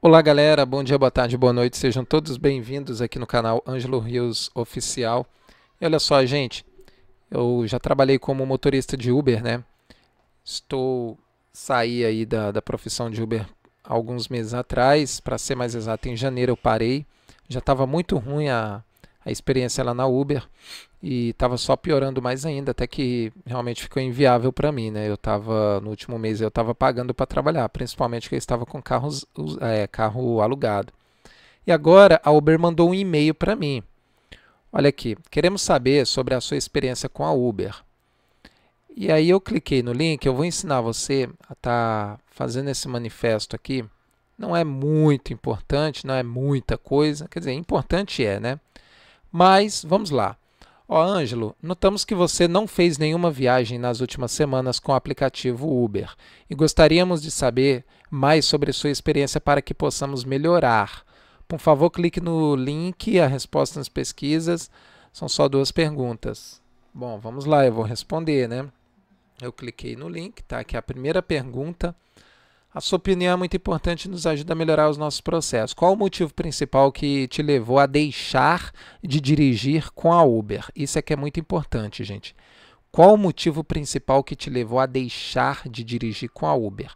Olá galera, bom dia, boa tarde, boa noite, sejam todos bem-vindos aqui no canal Ângelo Rios Oficial. E olha só, gente, eu já trabalhei como motorista de Uber, né? Estou saí aí da, da profissão de Uber alguns meses atrás, para ser mais exato, em janeiro eu parei. Já estava muito ruim a, a experiência lá na Uber e estava só piorando mais ainda, até que realmente ficou inviável para mim, né? Eu estava no último mês eu estava pagando para trabalhar, principalmente que eu estava com carros, é, carro alugado. E agora a Uber mandou um e-mail para mim. Olha aqui, queremos saber sobre a sua experiência com a Uber. E aí eu cliquei no link, eu vou ensinar você a estar tá fazendo esse manifesto aqui. Não é muito importante, não é muita coisa, quer dizer, importante é, né? Mas vamos lá. Ó, oh, Ângelo, notamos que você não fez nenhuma viagem nas últimas semanas com o aplicativo Uber e gostaríamos de saber mais sobre sua experiência para que possamos melhorar. Por favor, clique no link, a resposta nas pesquisas. São só duas perguntas. Bom, vamos lá, eu vou responder, né? Eu cliquei no link, tá aqui é a primeira pergunta. A sua opinião é muito importante e nos ajuda a melhorar os nossos processos. Qual o motivo principal que te levou a deixar de dirigir com a Uber? Isso é que é muito importante, gente. Qual o motivo principal que te levou a deixar de dirigir com a Uber?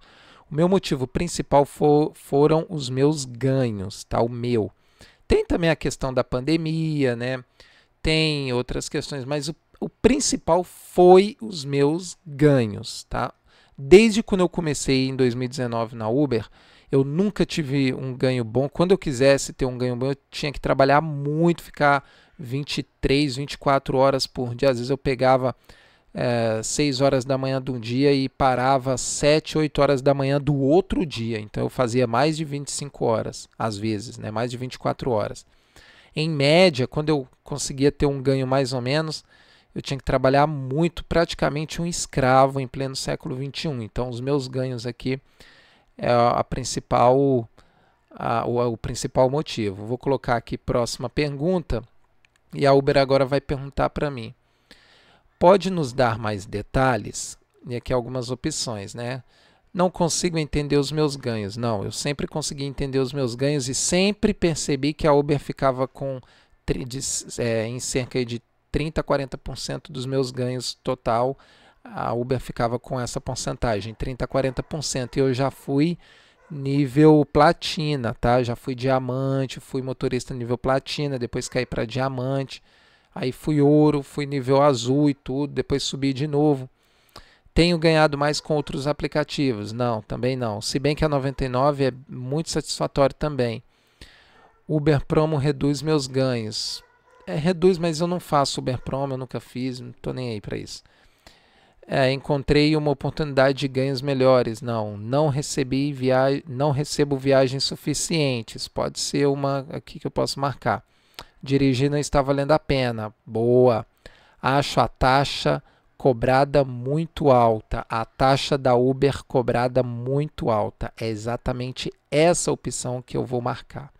O meu motivo principal for, foram os meus ganhos, tá? O meu. Tem também a questão da pandemia, né? Tem outras questões, mas o, o principal foi os meus ganhos, tá? Desde quando eu comecei em 2019 na Uber, eu nunca tive um ganho bom. Quando eu quisesse ter um ganho bom, eu tinha que trabalhar muito, ficar 23, 24 horas por dia. Às vezes eu pegava é, eh, 6 horas da manhã de um dia e parava 7, 8 horas da manhã do outro dia. Então eu fazia mais de 25 horas, às vezes, né? mais de 24 horas. Em média, quando eu conseguia ter um ganho mais ou menos, eu tinha que trabalhar muito, praticamente um escravo em pleno século XXI. Então, os meus ganhos aqui é a principal, a, o, o principal motivo. Vou colocar aqui próxima pergunta e a Uber agora vai perguntar para mim: pode nos dar mais detalhes? E aqui algumas opções, né? Não consigo entender os meus ganhos. Não, eu sempre consegui entender os meus ganhos e sempre percebi que a Uber ficava com de, é, em cerca de 30, 40% dos meus ganhos total, a Uber ficava com essa porcentagem, 30, 40%. E eu já fui nível platina, tá? Já fui diamante, fui motorista nível platina, depois caí para diamante, aí fui ouro, fui nível azul e tudo, depois subi de novo. Tenho ganhado mais com outros aplicativos? Não, também não. Se bem que a 99 é muito satisfatório também. Uber Promo reduz meus ganhos é, reduz, mas eu não faço Uber Uberprom, eu nunca fiz, não estou nem aí para isso. É, encontrei uma oportunidade de ganhos melhores. Não, não recebi viagem, não recebo viagens suficientes. Pode ser uma aqui que eu posso marcar. Dirigir não está valendo a pena. Boa. Acho a taxa cobrada muito alta. A taxa da Uber cobrada muito alta. É exatamente essa opção que eu vou marcar.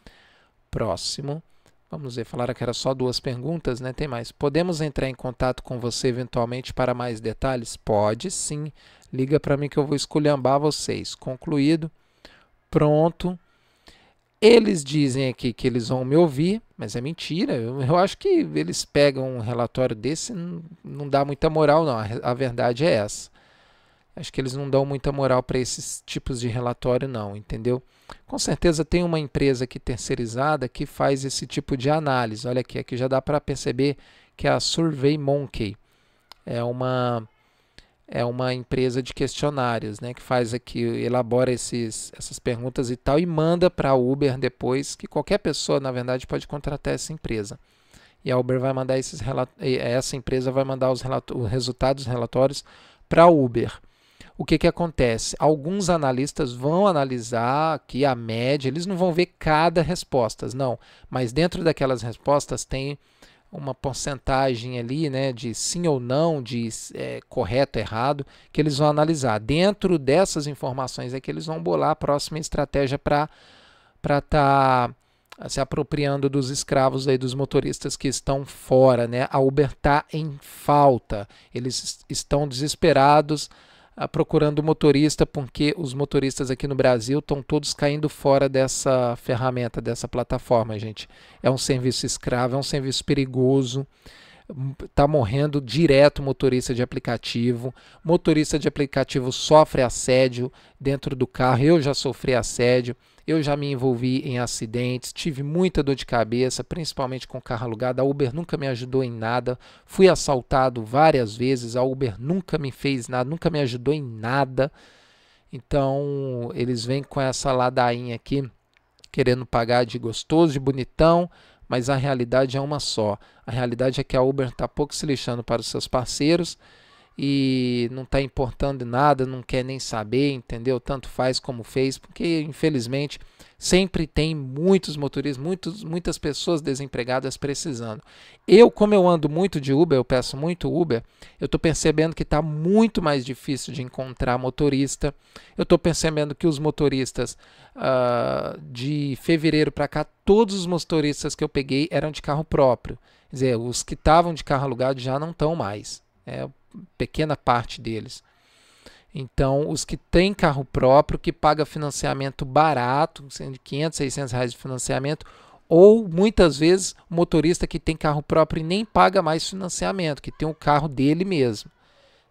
Próximo. Vamos ver, falaram que era só duas perguntas, né? Tem mais. Podemos entrar em contato com você eventualmente para mais detalhes? Pode sim. Liga para mim que eu vou esculhambar vocês. Concluído. Pronto. Eles dizem aqui que eles vão me ouvir, mas é mentira. Eu, eu acho que eles pegam um relatório desse, não, não dá muita moral, não. A, a verdade é essa. Acho que eles não dão muita moral para esses tipos de relatório, não, entendeu? Com certeza tem uma empresa aqui terceirizada que faz esse tipo de análise. Olha aqui, aqui já dá para perceber que é a Survey Monkey. É uma é uma empresa de questionários, né, que faz aqui, elabora esses, essas perguntas e tal e manda para a Uber depois, que qualquer pessoa, na verdade, pode contratar essa empresa. E a Uber vai mandar esses essa empresa vai mandar os, relato, os resultados, relatórios para a Uber o que, que acontece? Alguns analistas vão analisar que a média, eles não vão ver cada resposta, não, mas dentro daquelas respostas tem uma porcentagem ali, né, de sim ou não, de é, correto, errado, que eles vão analisar. Dentro dessas informações é que eles vão bolar a próxima estratégia para para estar tá se apropriando dos escravos aí dos motoristas que estão fora, né? A Uber tá em falta. Eles estão desesperados ah, procurando motorista, porque os motoristas aqui no Brasil estão todos caindo fora dessa ferramenta, dessa plataforma, gente. É um serviço escravo, é um serviço perigoso. Está morrendo direto motorista de aplicativo. Motorista de aplicativo sofre assédio dentro do carro. Eu já sofri assédio. Eu já me envolvi em acidentes, tive muita dor de cabeça, principalmente com carro alugado. A Uber nunca me ajudou em nada. Fui assaltado várias vezes, a Uber nunca me fez nada, nunca me ajudou em nada. Então, eles vêm com essa ladainha aqui, querendo pagar de gostoso, de bonitão, mas a realidade é uma só. A realidade é que a Uber está pouco se lixando para os seus parceiros e não está importando nada, não quer nem saber, entendeu? Tanto faz como fez, porque infelizmente sempre tem muitos motoristas, muitos, muitas pessoas desempregadas precisando. Eu, como eu ando muito de Uber, eu peço muito Uber, eu estou percebendo que está muito mais difícil de encontrar motorista. Eu estou percebendo que os motoristas uh, de fevereiro para cá, todos os motoristas que eu peguei eram de carro próprio. Quer dizer, os que estavam de carro alugado já não estão mais é pequena parte deles. Então, os que têm carro próprio, que paga financiamento barato, de 500, 600 reais de financiamento, ou muitas vezes o motorista que tem carro próprio e nem paga mais financiamento, que tem o carro dele mesmo.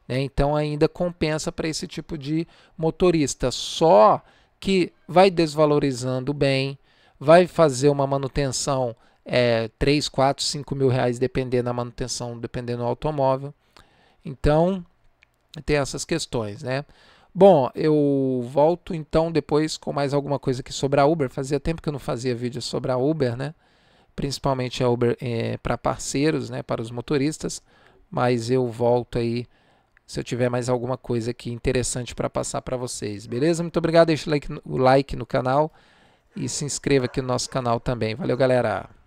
Né? Então, ainda compensa para esse tipo de motorista. Só que vai desvalorizando bem, vai fazer uma manutenção é, 3, 4, 5 mil reais, dependendo da manutenção, dependendo do automóvel. Então, tem essas questões, né? Bom, eu volto então depois com mais alguma coisa aqui sobre a Uber. Fazia tempo que eu não fazia vídeo sobre a Uber, né? Principalmente a Uber é, para parceiros, né? Para os motoristas. Mas eu volto aí se eu tiver mais alguma coisa aqui interessante para passar para vocês. Beleza? Muito obrigado. Deixe o like no canal e se inscreva aqui no nosso canal também. Valeu, galera!